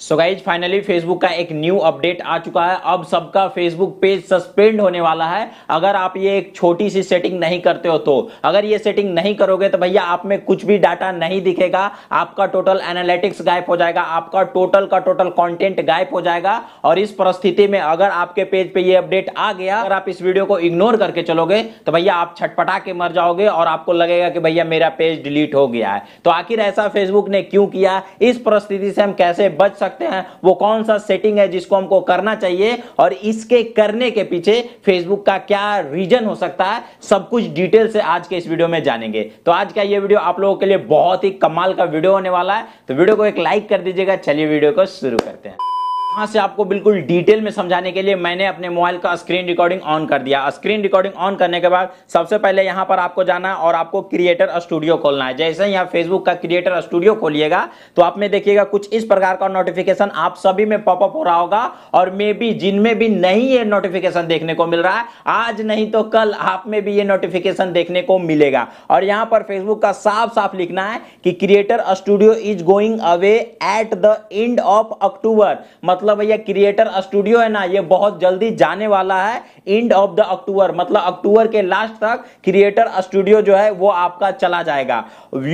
so guys finally Facebook का एक new update आ चुका है अब सबका फेसबुक पेज सस्पेंड होने वाला है अगर आप ये एक छोटी सी सेटिंग नहीं करते हो तो अगर ये सेटिंग नहीं करोगे तो भैया आप में कुछ भी डाटा नहीं दिखेगा आपका टोटल एनालिटिक्स गायब हो जाएगा आपका टोटल का टोटल कंटेंट गायब हो जाएगा और इस परिस्थिति में अगर आपके पेज पे ये अपडेट आ गया अगर आप इस वीडियो को इग्नोर करके चलोगे तो भैया आप छटपटा के मर जाओगे और आपको लगेगा कि भैया मेरा पेज डिलीट हो गया है तो आखिर ऐसा फेसबुक ने क्यों किया इस परिस्थिति से हम कैसे बच सकते सकते हैं वो कौन सा सेटिंग है जिसको हमको करना चाहिए और इसके करने के पीछे फेसबुक का क्या रीजन हो सकता है सब कुछ डिटेल से आज के इस वीडियो में जानेंगे तो आज का ये वीडियो आप लोगों के लिए बहुत ही कमाल का वीडियो होने वाला है तो वीडियो को एक लाइक कर दीजिएगा चलिए वीडियो को शुरू करते हैं वहां से आपको बिल्कुल डिटेल में समझाने के लिए मैंने अपने मोबाइल का स्क्रीन रिकॉर्डिंग ऑन कर दिया स्क्रीन रिकॉर्डिंग ऑन करने के बाद सबसे पहले यहाँ पर आपको जाना और आपको क्रिएटर स्टूडियो खोलना है जैसे यहाँ फेसबुक का क्रिएटर स्टूडियो खोलिएगा तो आप में देखिएगा कुछ इस प्रकार का नोटिफिकेशन आप सभी में पॉपअप हो रहा होगा और मे बी जिनमें भी नहीं ये नोटिफिकेशन देखने को मिल रहा है आज नहीं तो कल आप में भी ये नोटिफिकेशन देखने को मिलेगा और यहाँ पर फेसबुक का साफ साफ लिखना है कि creator studio is going away at the end of October मतलब मतलब भैया क्रिएटर स्टूडियो है ना ये बहुत जल्दी जाने वाला है एंड ऑफ द अक्टूबर मतलब अक्टूबर के लास्ट तक क्रिएटर स्टूडियो जो है वो आपका चला जाएगा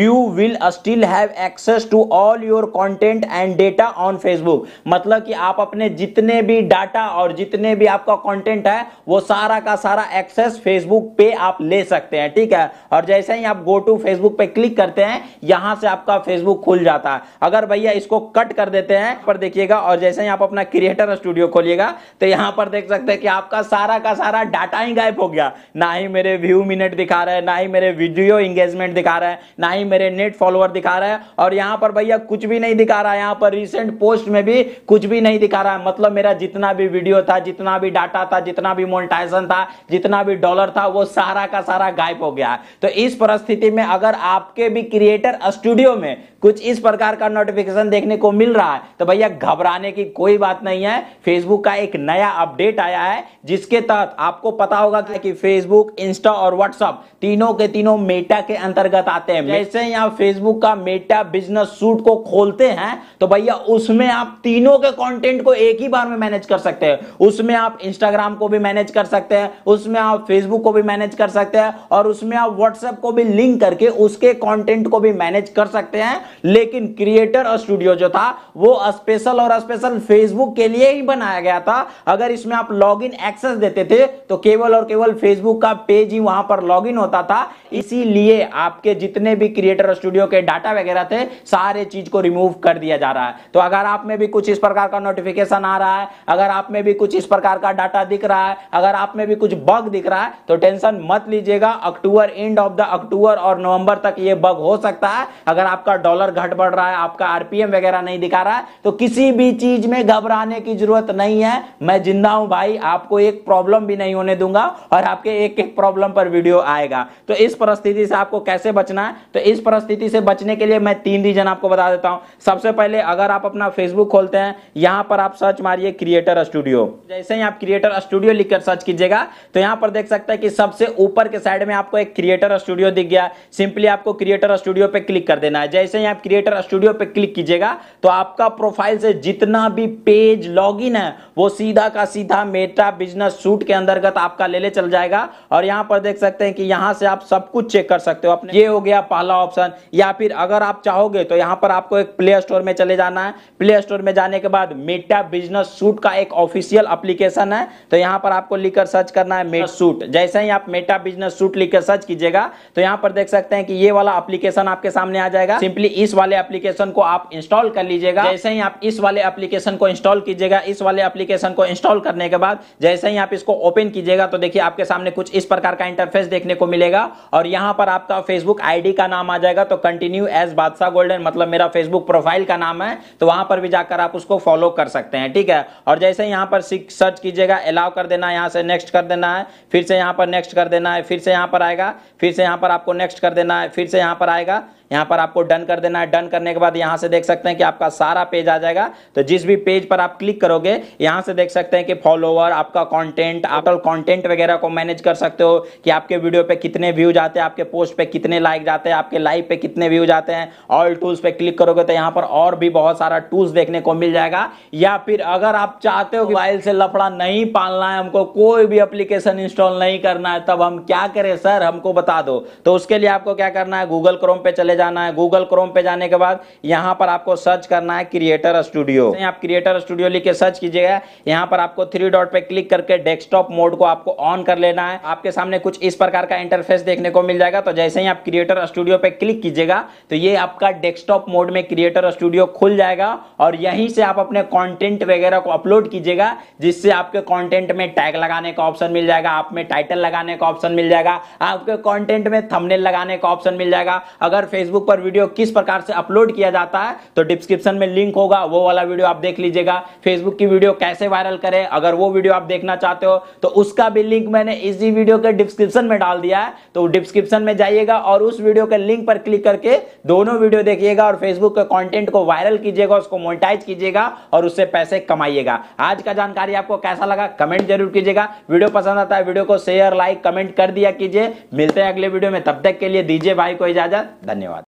you will still have access to all your content and data on Facebook मतलब कि आप अपने जितने भी डाटा और जितने भी आपका कॉन्टेंट है वो सारा का सारा एक्सेस फेसबुक पे आप ले सकते हैं ठीक है और जैसे ही आप गो टू फेसबुक पे क्लिक करते हैं यहां से आपका फेसबुक खुल जाता है अगर भैया इसको कट कर देते हैं पर देखिएगा और जैसे ही आप अपना क्रिएटर स्टूडियो खोलिएगा तो यहां पर देख सकते हैं कि आपका सारा का सारा डाटा ही गायब हो गया ना ही मेरे व्यू मिनट दिखा रहा है ना ही मेरे वीडियो इंगेजमेंट दिखा रहा है ना ही मेरे नेट फॉलोअर दिखा रहा है और यहां पर भैया कुछ भी नहीं दिखा रहा है यहां पर रिसेंट पोस्ट में भी कुछ भी नहीं दिखा रहा है मतलब मेरा जितना भी वीडियो था जितना भी डाटा था जितना भी मोनिटाइजन था जितना भी डॉलर था वो सारा का सारा गायब हो गया तो इस परिस्थिति में अगर आपके भी क्रिएटर स्टूडियो में कुछ इस प्रकार का नोटिफिकेशन देखने को मिल रहा है तो भैया घबराने की कोई बात नहीं है फेसबुक का एक नया अपडेट आया है जिसके तहत आपको पता होगा कि फेसबुक इंस्टा और व्हाट्सअप तीनों के तीनों मेटा के अंतर्गत आते हैं जैसे यहाँ फेसबुक का मेटा बिजनेस सूट को खोलते हैं तो भैया उसमें आप तीनों के कॉन्टेंट को एक ही बार में मैनेज कर सकते हैं उसमें आप इंस्टाग्राम को भी मैनेज कर सकते हैं उसमें आप फेसबुक को भी मैनेज कर सकते हैं और उसमें आप व्हाट्सएप को भी लिंक करके उसके कॉन्टेंट को भी मैनेज कर सकते हैं लेकिन क्रिएटर और स्टूडियो जो था वो स्पेशल और स्पेशल फेसबुक के लिए ही बनाया गया था अगर इसमें आप लॉग एक्सेस देते थे तो केवल और केवल फेसबुक का पेज ही वहां पर लॉग होता था इसीलिए आपके जितने भी क्रिएटर और स्टूडियो के डाटा वगैरह थे सारे चीज को रिमूव कर दिया जा रहा है तो अगर आप में भी कुछ इस प्रकार का नोटिफिकेशन आ रहा है अगर आप में भी कुछ इस प्रकार का डाटा दिख रहा है अगर आप में भी कुछ बग दिख रहा है तो टेंशन मत लीजिएगा October end of the October और नवंबर तक ये बग हो सकता है अगर आपका डॉलर डॉलर घट बढ़ रहा है आपका आरपीएम वगैरह नहीं दिखा रहा है तो किसी भी चीज में घबराने की जरूरत नहीं है मैं जिंदा हूं भाई आपको एक प्रॉब्लम भी नहीं होने दूंगा और आपके एक एक प्रॉब्लम पर वीडियो आएगा तो इस परिस्थिति से आपको कैसे बचना है तो इस परिस्थिति से बचने के लिए मैं तीन रीजन आपको बता देता हूं सबसे पहले अगर आप अपना फेसबुक खोलते हैं यहां पर आप सर्च मारिए क्रिएटर स्टूडियो जैसे ही आप क्रिएटर स्टूडियो लिखकर सर्च कीजिएगा तो यहां पर देख सकते हैं कि सबसे ऊपर के साइड में आपको एक क्रिएटर स्टूडियो दिख गया सिंपली आपको क्रिएटर स्टूडियो पे क्लिक कर देना है जैसे यहाँ आप क्रिएटर स्टूडियो पे क्लिक कीजिएगा तो आपका प्रोफाइल से जितना भी पेज लॉगिन है वो सीधा का सीधा मेटा बिजनेस सूट के अंतर्गत आपका ले ले चल जाएगा और यहाँ पर देख सकते हैं कि यहाँ से आप सब कुछ चेक कर सकते हो अपने ये हो गया पहला ऑप्शन या फिर अगर आप चाहोगे तो यहाँ पर आपको एक प्ले स्टोर में चले जाना है प्ले स्टोर में जाने के बाद मेटा बिजनेस सूट का एक ऑफिशियल अप्लीकेशन है तो यहाँ पर आपको लिखकर सर्च करना है मेट सूट जैसे ही आप मेटा बिजनेस सूट लिखकर सर्च कीजिएगा तो यहाँ पर देख सकते हैं कि ये वाला अप्लीकेशन आपके सामने आ जाएगा सिंपली इस वाले एप्लीकेशन को आप इंस्टॉल कर लीजिएगा जैसे ही आप इस वाले एप्लीकेशन को इंस्टॉल कीजिएगा इस वाले एप्लीकेशन को इंस्टॉल करने के बाद जैसे ही आप इसको ओपन कीजिएगा तो देखिए आपके सामने कुछ इस प्रकार का इंटरफेस देखने को मिलेगा और यहाँ पर आपका फेसबुक आईडी का नाम आ जाएगा तो कंटिन्यू एज बादशाह गोल्डन मतलब मेरा फेसबुक प्रोफाइल का नाम है तो वहां पर भी जाकर आप उसको फॉलो कर सकते हैं ठीक है और जैसे यहाँ पर सर्च कीजिएगा अलाउ कर देना यहाँ से नेक्स्ट कर देना है फिर से यहां पर नेक्स्ट कर देना है फिर से यहां पर आएगा फिर से यहां पर आपको नेक्स्ट कर देना है फिर से यहां पर आएगा यहाँ पर आपको डन कर देना है डन करने के बाद यहाँ से देख सकते हैं कि आपका सारा पेज आ जाएगा तो जिस भी पेज पर आप क्लिक करोगे यहाँ से देख सकते हैं कि फॉलोअर आपका कॉन्टेंट आप कॉन्टेंट वगैरह को मैनेज कर सकते हो कि आपके वीडियो पे कितने व्यूज आते हैं आपके पोस्ट पे कितने लाइक जाते हैं आपके लाइव पे कितने व्यूज आते हैं ऑल टूल्स पे क्लिक करोगे तो यहाँ पर और भी बहुत सारा टूल्स देखने को मिल जाएगा या फिर अगर आप चाहते हो मोबाइल से लफड़ा नहीं पालना है हमको कोई भी अप्लीकेशन इंस्टॉल नहीं करना है तब हम क्या करें सर हमको बता दो तो उसके लिए आपको क्या करना है गूगल क्रोम पे चले जाना है गूगल क्रोम पे जाने के बाद यहाँ पर आपको सर्च करना है क्रिएटर स्टूडियो आप क्रिएटर स्टूडियो लिख के सर्च कीजिएगा यहाँ पर आपको थ्री डॉट पे क्लिक करके डेस्कटॉप मोड को आपको ऑन कर लेना है आपके सामने कुछ इस प्रकार का इंटरफेस देखने को मिल जाएगा तो जैसे ही आप क्रिएटर स्टूडियो पे क्लिक कीजिएगा तो ये आपका डेस्कटॉप मोड में क्रिएटर स्टूडियो खुल जाएगा और यहीं से आप अपने कॉन्टेंट वगैरह को अपलोड कीजिएगा जिससे आपके कॉन्टेंट में टैग लगाने का ऑप्शन मिल जाएगा आप में टाइटल लगाने का ऑप्शन मिल जाएगा आपके कॉन्टेंट में थमनेल लगाने का ऑप्शन मिल जाएगा अगर फेसबुक फेसबुक पर वीडियो किस प्रकार से अपलोड किया जाता है तो डिस्क्रिप्शन में लिंक होगा वो वाला वीडियो आप देख लीजिएगा फेसबुक की वीडियो कैसे वायरल करें अगर वो वीडियो आप देखना चाहते हो तो उसका भी लिंक मैंने इसी वीडियो के डिस्क्रिप्शन में डाल दिया है तो डिस्क्रिप्शन में जाइएगा और उस वीडियो के लिंक पर क्लिक करके दोनों वीडियो देखिएगा और फेसबुक के कॉन्टेंट को वायरल कीजिएगा उसको मोनिटाइज कीजिएगा और उससे पैसे कमाइएगा आज का जानकारी आपको कैसा लगा कमेंट जरूर कीजिएगा वीडियो पसंद आता है वीडियो को शेयर लाइक कमेंट कर दिया कीजिए मिलते हैं अगले वीडियो में तब तक के लिए दीजिए भाई को इजाजत धन्यवाद